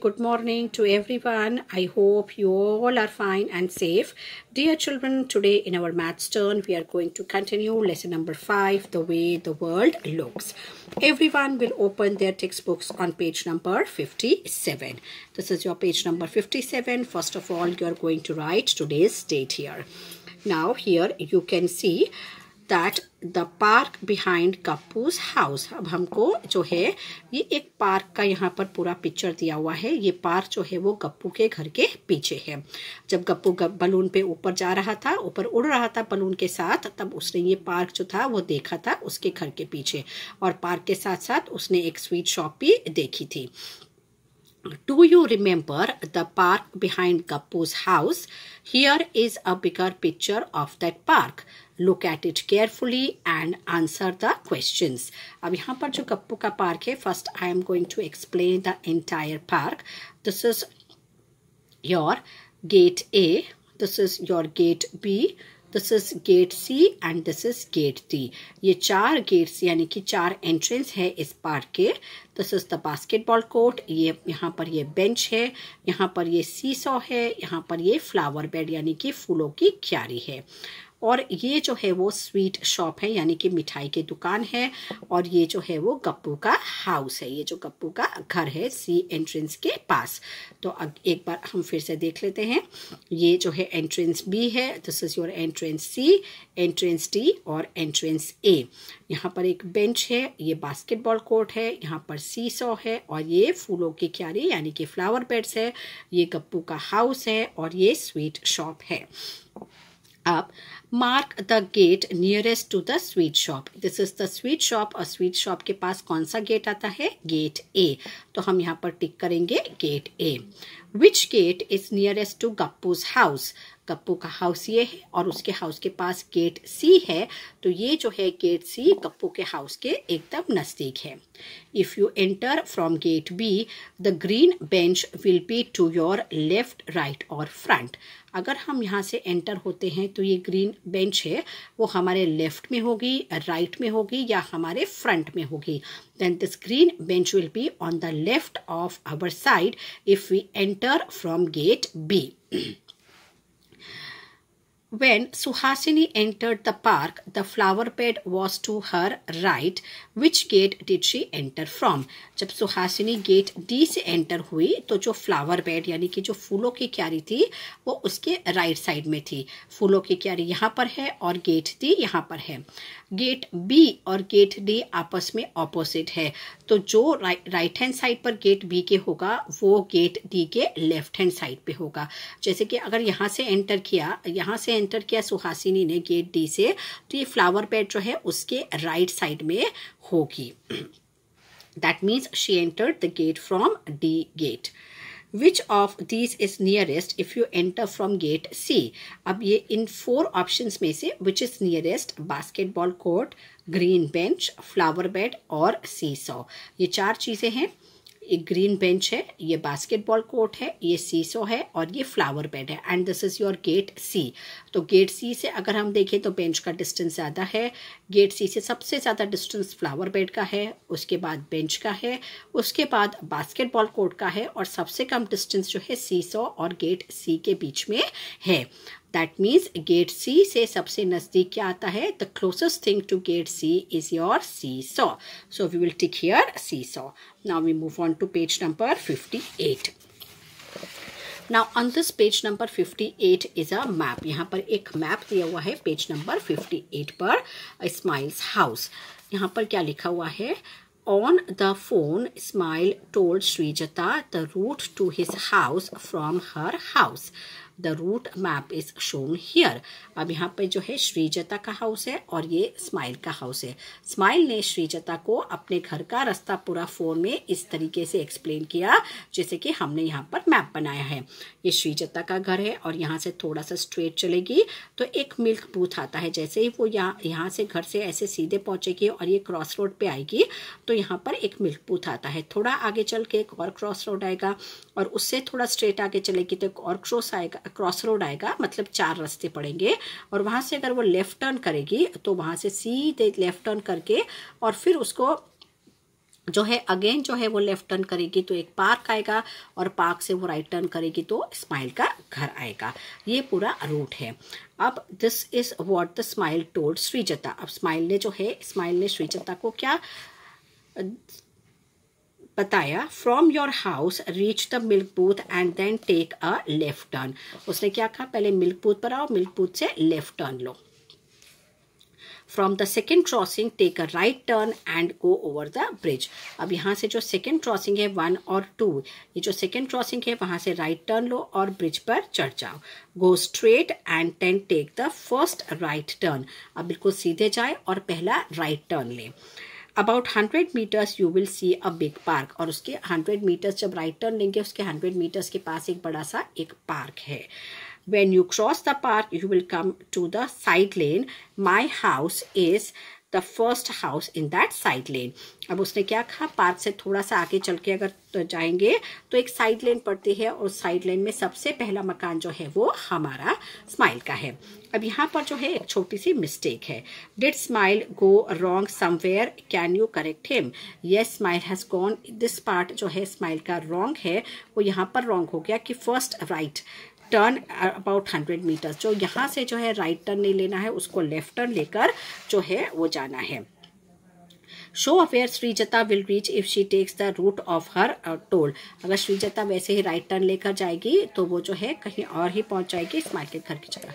good morning to everyone. I hope you all are fine and safe. Dear children, today in our maths turn, we are going to continue lesson number 5, The Way the World Looks. Everyone will open their textbooks on page number 57. This is your page number 57. First of all, you are going to write today's date here. Now here you can see that the park behind Gappu's house अब हमको जो है ये एक park का यहाँ पर पूरा पिक्चर दिया हुआ है ये पार्क जो है वो गप्पू के घर के पीछे है जब गप्पू बलून पे ऊपर जा रहा था ऊपर उड़ रहा था बलून के साथ तब उसने ये पार्क जो था वो देखा था उसके घर के पीछे और पार्क के साथ साथ उसने एक स्वीट शॉप भी देखी थी Do you remember the park behind Gappu's house? Here is a bigger picture of that park. Look at it carefully and answer the question अब यहाँ पर जो गप्पू का पार्क है first I am going to explain the entire park this is your gate A this is your gate B this is gate C and this is gate D ये चार gets यानी कि चार एंट्रेंस है इस park के this is the basketball court ये यहाँ पर ये बेंच है यहाँ पर ये सी सॉ है यहाँ पर ये फ्लावर बेड यानी कि फूलों की क्यारी है और ये जो है वो स्वीट शॉप है यानी कि मिठाई की दुकान है और ये जो है वो गप्पू का हाउस है ये जो गप्पू का घर है सी एंट्रेंस के पास तो अब एक बार हम फिर से देख लेते हैं ये जो है एंट्रेंस बी है this is your entrance C entrance D और एंट्रेंस ए यहाँ पर एक बेंच है ये बास्केटबॉल कोर्ट है यहाँ पर सी सॉ है और ये फूलों की क्यारी यानी कि फ्लावर बेड्स है ये गप्पू का हाउस है और ये स्वीट शॉप है अब mark the gate nearest to the sweet shop this is the sweet shop और स्वीट शॉप के पास कौन सा गेट आता है गेट ए तो हम यहाँ पर टिक करेंगे gate A which gate is nearest to Gappu's house Gappu का हाउस ये है और उसके हाउस के पास गेट सी है तो ये जो है गेट सी गप्पू के हाउस के एकदम नज़दीक है if you enter from gate B the green bench will be to your left right और फ्रंट अगर हम यहाँ से एंटर होते हैं तो ये ग्रीन बेंच है वो हमारे लेफ्ट में होगी राइट में होगी या हमारे फ्रंट में होगी then the screen bench will be on the left of our side if we enter from gate B When Suhasini entered the park, the flower bed was to her right. Which gate did she enter from? जब Suhasini gate D से enter हुई तो जो flower bed यानी कि जो फूलों की क्यारी थी वो उसके राइट right साइड में थी फूलों की क्यारी यहाँ पर है और गेट दी यहाँ पर है गेट बी और गेट डी आपस में ऑपोजिट है तो जो राइट हैंड साइड पर गेट बी के होगा वो गेट डी के लेफ्ट हैंड साइड पे होगा जैसे कि अगर यहाँ से एंटर किया यहाँ से एंटर किया सुहासिनी ने गेट डी से तो ये फ्लावर बेड जो है उसके राइट साइड में होगी that means she enter the gate from D gate which of this is nearest if you enter from gate C अब ये इन फोर ऑप्शंस में से which is nearest basketball court green bench flower bed और सी saw ये चार चीज़ें हैं एक ग्रीन बेंच है ये बास्केटबॉल कोर्ट है ये सीसो है और ये फ्लावर बेड है and this is your gate C तो गेट सी से अगर हम देखें तो बेंच का डिस्टेंस ज़्यादा है गेट सी से सबसे ज़्यादा डिस्टेंस फ्लावर बेड का है उसके बाद बेंच का है उसके बाद बास्केटबॉल कोर्ट का है और सबसे कम डिस्टेंस जो है सी सौ और गेट सी के बीच में है दैट मीन्स गेट सी से सबसे नज़दीक क्या आता है the closest thing to gate C is your seesaw so we will tick here C so now we move on to page number fifty eight now on this page number 58 is a map यहाँ पर एक map दिया हुआ है page number 58 पर smiles house यहाँ पर क्या लिखा हुआ है on the phone Smile told Srijata the route to his house from her house the route map is shown here अब यहाँ पे जो है श्रीजता का हाउस है और ये स्माइल का हाउस है स्माइल ने श्रीजता को अपने घर का रास्ता पूरा फोन में इस तरीके से एक्सप्लेन किया जैसे कि हमने यहाँ पर मैप बनाया है ये श्रीजता का घर है और यहाँ से थोड़ा सा स्ट्रेट चलेगी तो एक मिल्क बूथ आता है जैसे ही वो यहाँ यहाँ से घर से ऐसे सीधे पहुंचेगी और ये क्रॉस रोड पे आएगी तो यहाँ पर एक मिल्क बूथ आता है थोड़ा आगे चल के एक और क्रॉस रोड आएगा और उससे थोड़ा स्ट्रेट आगे चलेगी तो एक और क्रॉस आएगा क्रॉस रोड आएगा मतलब चार रास्ते पड़ेंगे और वहाँ से अगर वो लेफ्ट टर्न करेगी तो वहाँ से सीधे लेफ्ट टर्न करके और फिर उसको जो है अगेन जो है वो लेफ्ट टर्न करेगी तो एक पार्क आएगा और पार्क से वो राइट टर्न करेगी तो स्माइल का घर आएगा ये पूरा रूट है अब this is what the Smile told Srijata अब स्माइल ने जो है स्माइल ने श्रीजता को क्या बताया from your house reach the milk booth and then take a left turn उसने क्या कहा पहले मिल्क बूथ पर आओ मिल्क बूथ से लेफ्ट टर्न लो from the second crossing take a right turn and go over the bridge अब यहाँ से जो सेकेंड क्रॉसिंग है वन और टू ये जो सेकेंड क्रॉसिंग है वहाँ से राइट टर्न लो और ब्रिज पर चढ़ जाओ go straight and then take the first right turn अब बिल्कुल सीधे जाए और पहला राइट right टर्न लें about hundred metres you will see a big park और उसके हंड्रेड मीटर्स जब राइट टर्न लेंगे उसके हंड्रेड मीटर्स के पास एक बड़ा सा एक पार्क है when you cross the park you will come to the side lane my house is the first house in that side lane अब उसने क्या कहा पार्क से थोड़ा सा आगे चल के अगर तो जाएंगे तो एक साइड लेन पड़ती है और साइड लेन में सबसे पहला मकान जो है वो हमारा स्माइल का है अब यहाँ पर जो है एक छोटी सी मिस्टेक है did Smile go wrong somewhere can you correct him ये Smile has gone this part जो है स्माइल का रॉन्ग है वो यहाँ पर रॉन्ग हो गया कि first right right, turn about hundred metres जो यहाँ से जो है राइट टर्न नहीं लेना है उसको लेफ्ट टर्न लेकर जो है वो जाना है so where Srijata will reach if she takes the route of her told अगर श्रीजता वैसे ही राइट टर्न लेकर जाएगी तो वो जो है कहीं और ही पहुंच जाएगी इस मार्केट घर की जगह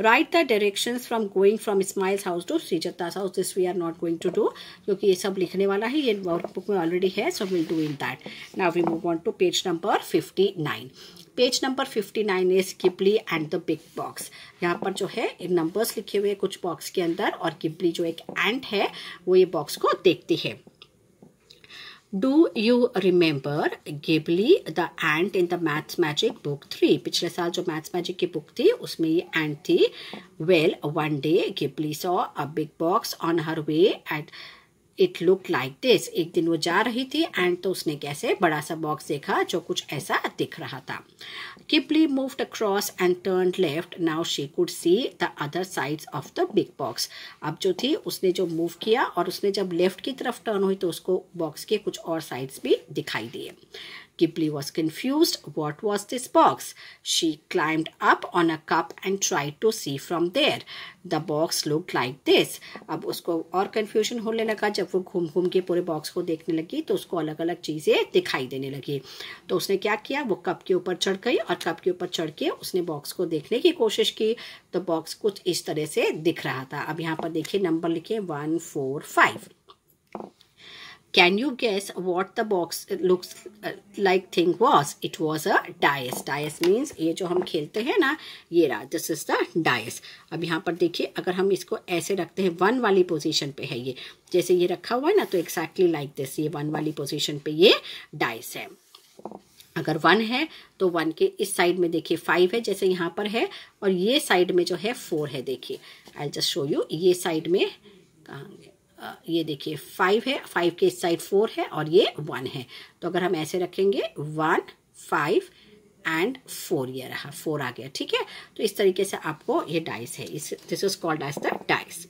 right the direction from going from Smile's house to Srijata house this we are not going to do क्योंकि ये सब लिखने वाला है ये बुक में ऑलरेडी है so will do in that now we move on to page number fifty nine page number fifty nine is Kipli and the big box यहाँ पर जो है नंबर्स लिखे हुए हैं कुछ बॉक्स के अंदर और किपली जो एक एंट है वो ये बॉक्स को देखती है Do you remember Ghibli, the ant in the Maths Magic book 3? Pichle saal jo Maths Magic ki book thi, usme ye ant thi. Well, one day Ghibli saw a big box on her way at it look like this एक दिन वो जा रही थी and तो उसने कैसे बड़ा सा बॉक्स देखा जो कुछ ऐसा दिख रहा था Kipli moved across and turn left now she could see the other sides of the big box अब जो थी उसने जो मूव किया और उसने जब लेफ्ट की तरफ टर्न हुई तो उसको बॉक्स के कुछ और साइड्स भी दिखाई दिए Ghibli was confused. What was this box? She climbed up on a cup and tried to see from there. The box look like this अब उसको और कन्फ्यूजन होने लगा जब वो घूम घूम के पूरे बॉक्स को देखने लगी तो उसको अलग अलग चीज़ें दिखाई देने लगी तो उसने क्या किया वो कप के ऊपर चढ़ गई और कप के ऊपर चढ़ के उसने बॉक्स को देखने की कोशिश की तो बॉक्स कुछ इस तरह से दिख रहा था अब यहाँ पर देखिए नंबर लिखे one four five Can you guess what the box looks uh, like thing was? It was a dice. Dice means ये जो हम खेलते हैं ना ये रहा दिस इज द डायस अब यहाँ पर देखिए अगर हम इसको ऐसे रखते हैं वन वाली पोजिशन पे है ये जैसे ये रखा हुआ है ना तो एक्सैक्टली लाइक दिस ये वन वाली पोजिशन पे ये डायस है अगर वन है तो वन के इस साइड में देखिए फाइव है जैसे यहाँ पर है और ये साइड में जो है फोर है देखिए आई जस्ट शो यू ये साइड में कहाँ ये देखिए फाइव है फाइव के इस साइड फोर है और ये वन है तो अगर हम ऐसे रखेंगे वन फाइव एंड फोर ये रहा फोर आ गया ठीक है तो इस तरीके से आपको ये डाइस है इस this is called as the dice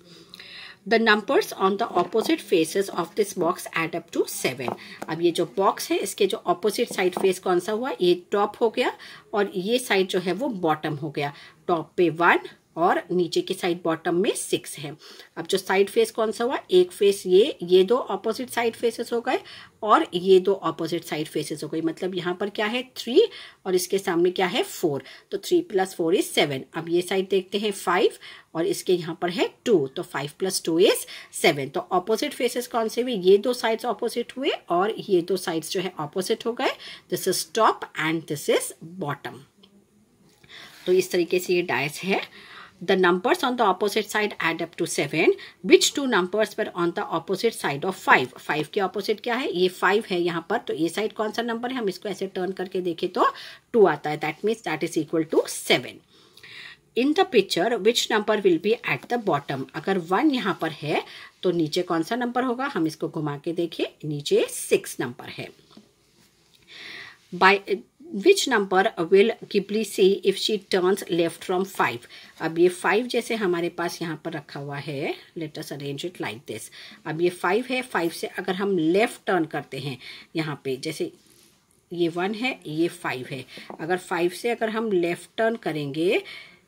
the numbers on the opposite faces of this box add up to seven अब ये जो बॉक्स है इसके जो ऑपोजिट साइड फेस कौन सा हुआ ये टॉप हो गया और ये साइड जो है वो बॉटम हो गया टॉप पे वन और नीचे की साइड बॉटम में सिक्स है अब जो साइड फेस कौन सा हुआ एक फेस ये ये दो ऑपोजिट साइड फेसेस हो गए और ये दो ऑपोजिट साइड फेसेस हो गई मतलब यहाँ पर क्या है थ्री और इसके सामने क्या है फोर तो three plus four is seven अब ये साइड देखते हैं फाइव और इसके यहाँ पर है टू तो five plus two is seven तो ऑपोजिट फेसेस कौन से हुए ये दो साइड्स ऑपोजिट हुए और ये दो साइड्स जो है ऑपोजिट हो गए this is top and this is bottom तो इस तरीके से ये डायस है The numbers on the opposite side add up to 7. Which two numbers were on the opposite side of 5? 5 ke opposite kya hai ye 5 hai yahan par to ye side kaun sa number hai hum isko aise turn karke dekhe to 2 aata hai That means that is equal to 7. In the picture which number will be at the bottom अगर one यहाँ पर है तो नीचे कौन सा number होगा हम इसको घुमा के देखिए नीचे सिक्स नंबर है by which number will Kipli see if she turns left from five अब ये फाइव जैसे हमारे पास यहाँ पर रखा हुआ है let's arrange it like this अब ये फाइव है फाइव से अगर हम लेफ्ट टर्न करते हैं यहाँ पे जैसे ये वन है ये फाइव है अगर फाइव से अगर हम लेफ्ट टर्न करेंगे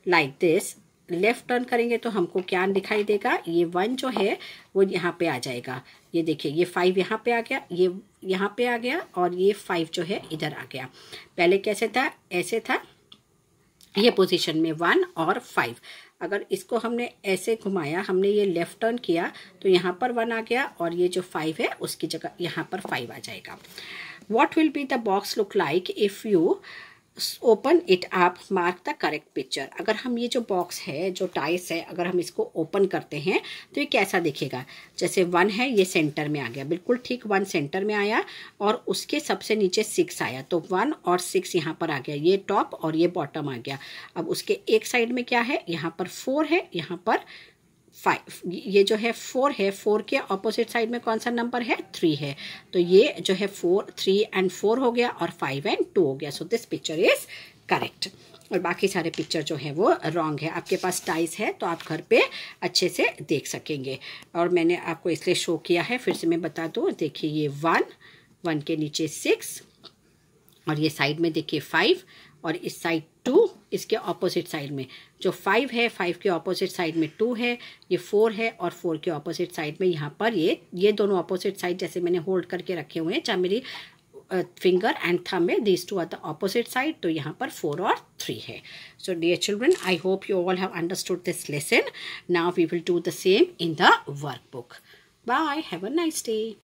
like like this left turn करेंगे तो हमको क्या दिखाई देगा ये वन जो है वो यहाँ पे आ जाएगा ये देखिए ये फाइव यहाँ पे आ गया ये यहाँ पे आ गया और ये फाइव जो है इधर आ गया पहले कैसे था ऐसे था ये पोजीशन में वन और फाइव अगर इसको हमने ऐसे घुमाया हमने ये लेफ्ट टर्न किया तो यहाँ पर वन आ गया और ये जो फाइव है उसकी जगह यहाँ पर फाइव आ जाएगा what will be the box look like if you open it आप मार्क द करेक्ट पिक्चर अगर हम ये जो बॉक्स है जो टाइस है अगर हम इसको ओपन करते हैं तो ये कैसा दिखेगा जैसे वन है ये सेंटर में आ गया बिल्कुल ठीक वन सेंटर में आया और उसके सबसे नीचे सिक्स आया तो वन और सिक्स यहाँ पर आ गया ये टॉप और ये बॉटम आ गया अब उसके एक साइड में क्या है यहाँ पर फोर है यहाँ पर फाइव ये जो है फोर है फोर के ऑपोजिट साइड में कौन सा नंबर है थ्री है तो ये जो है फोर थ्री एंड फोर हो गया और फाइव एंड टू हो गया so this picture is correct और बाकी सारे पिक्चर जो है वो रॉन्ग है आपके पास टाइज है तो आप घर पे अच्छे से देख सकेंगे और मैंने आपको इसलिए शो किया है फिर से मैं बता दूँ देखिए ये वन वन के नीचे सिक्स और ये साइड में देखिए फाइव और इस साइड टू इसके ऑपोजिट साइड में जो फाइव है फाइव के ऑपोजिट साइड में टू है ये फोर है और फोर के ऑपोजिट साइड में यहाँ पर ये ये दोनों ऑपोजिट साइड जैसे मैंने होल्ड करके रखे हुए हैं चाहे मेरी फिंगर एंड थम है this two are the opposite side तो यहाँ पर फोर और थ्री है so dear children I hope you all have understood this lesson now we will do the same in the workbook bye have a nice day